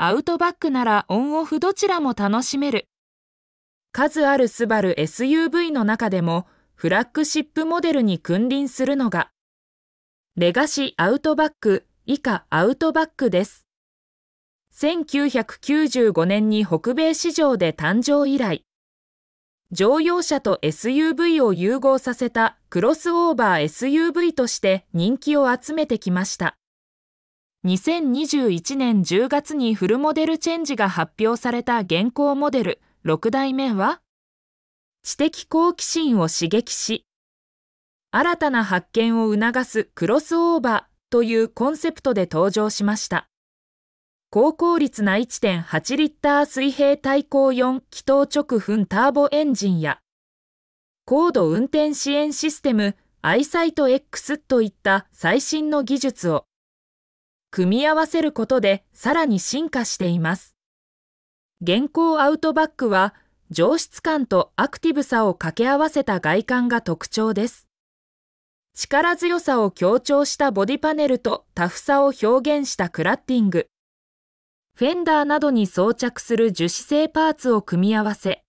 アウトバックならオンオフどちらも楽しめる。数あるスバル SUV の中でもフラッグシップモデルに君臨するのが、レガシアウトバック以下アウトバックです。1995年に北米市場で誕生以来、乗用車と SUV を融合させたクロスオーバー SUV として人気を集めてきました。2021年10月にフルモデルチェンジが発表された現行モデル6代目は知的好奇心を刺激し新たな発見を促すクロスオーバーというコンセプトで登場しました高効率な1.8リッター水平対向4気筒直噴ターボエンジンや高度運転支援システムアイサイト X といった最新の技術を組み合わせることでさらに進化しています。現行アウトバックは上質感とアクティブさを掛け合わせた外観が特徴です。力強さを強調したボディパネルとタフさを表現したクラッティング。フェンダーなどに装着する樹脂製パーツを組み合わせ、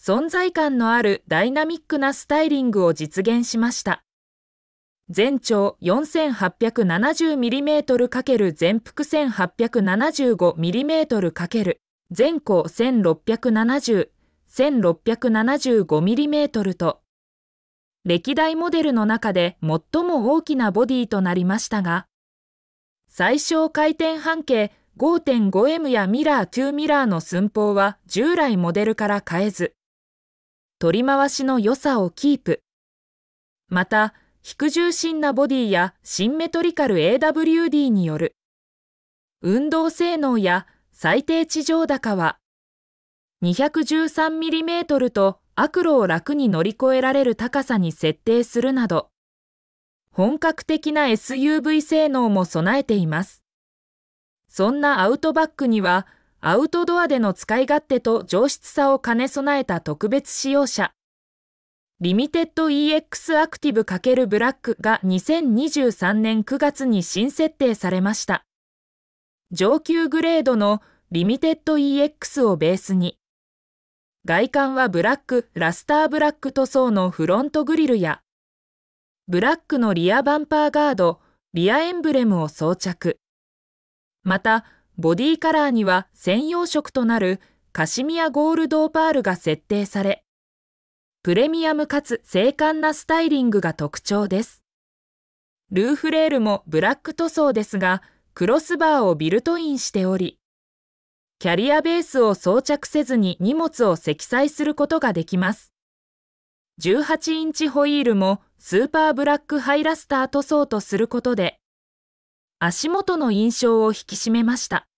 存在感のあるダイナミックなスタイリングを実現しました。全長 4870mm× 全幅 1875mm× 全高 1670-1675mm と歴代モデルの中で最も大きなボディとなりましたが最小回転半径 5.5M やミラー2ミラーの寸法は従来モデルから変えず取り回しの良さをキープまた低重心なボディやシンメトリカル AWD による運動性能や最低地上高は 213mm と悪路を楽に乗り越えられる高さに設定するなど本格的な SUV 性能も備えていますそんなアウトバックにはアウトドアでの使い勝手と上質さを兼ね備えた特別使用車リミテッド EX アクティブ×ブラックが2023年9月に新設定されました。上級グレードのリミテッド EX をベースに、外観はブラック、ラスターブラック塗装のフロントグリルや、ブラックのリアバンパーガード、リアエンブレムを装着。また、ボディカラーには専用色となるカシミアゴールドオパールが設定され、プレミアムかつ精悍なスタイリングが特徴です。ルーフレールもブラック塗装ですが、クロスバーをビルトインしており、キャリアベースを装着せずに荷物を積載することができます。18インチホイールもスーパーブラックハイラスター塗装とすることで、足元の印象を引き締めました。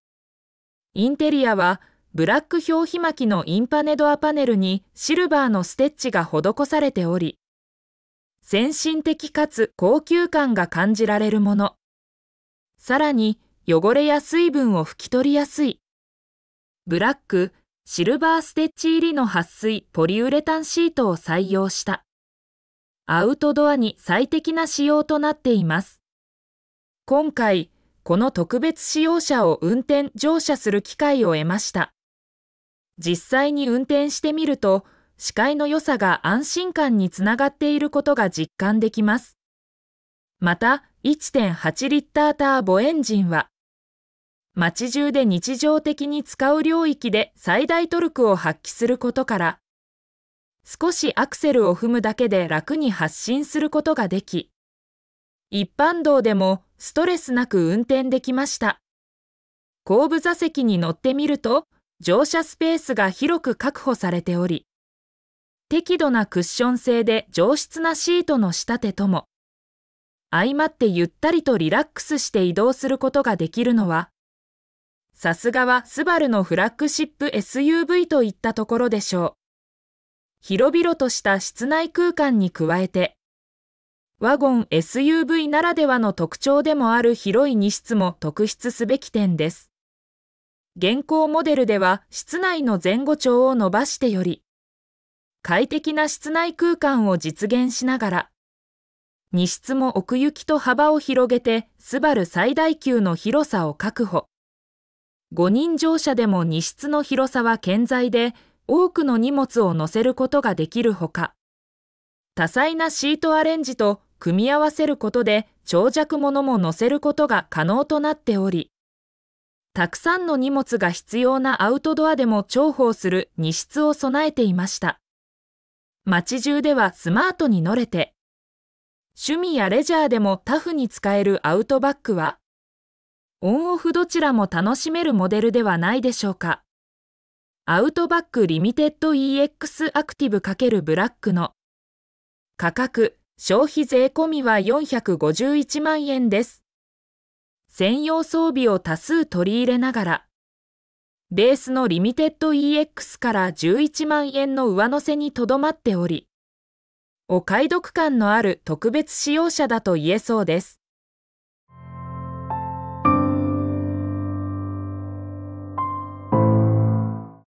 インテリアはブラック表皮巻きのインパネドアパネルにシルバーのステッチが施されており、先進的かつ高級感が感じられるもの。さらに、汚れや水分を拭き取りやすい。ブラック、シルバーステッチ入りの撥水ポリウレタンシートを採用した。アウトドアに最適な仕様となっています。今回、この特別使用車を運転乗車する機会を得ました。実際に運転してみると、視界の良さが安心感につながっていることが実感できます。また、1.8リッターターボエンジンは、街中で日常的に使う領域で最大トルクを発揮することから、少しアクセルを踏むだけで楽に発進することができ、一般道でもストレスなく運転できました。後部座席に乗ってみると、乗車スペースが広く確保されており、適度なクッション性で上質なシートの仕立てとも、相まってゆったりとリラックスして移動することができるのは、さすがはスバルのフラッグシップ SUV といったところでしょう。広々とした室内空間に加えて、ワゴン SUV ならではの特徴でもある広い荷室も特筆すべき点です。現行モデルでは室内の前後長を伸ばしてより、快適な室内空間を実現しながら、荷室も奥行きと幅を広げて、スバル最大級の広さを確保。5人乗車でも荷室の広さは健在で、多くの荷物を載せることができるほか、多彩なシートアレンジと組み合わせることで長尺物も載せることが可能となっており、たくさんの荷物が必要なアウトドアでも重宝する荷室を備えていました。街中ではスマートに乗れて、趣味やレジャーでもタフに使えるアウトバックは、オンオフどちらも楽しめるモデルではないでしょうか。アウトバックリミテッド EX アクティブ×ブラックの価格、消費税込みは451万円です。専用装備を多数取り入れながら、ベースのリミテッド EX から11万円の上乗せにとどまっており、お買い得感のある特別使用者だと言えそうです。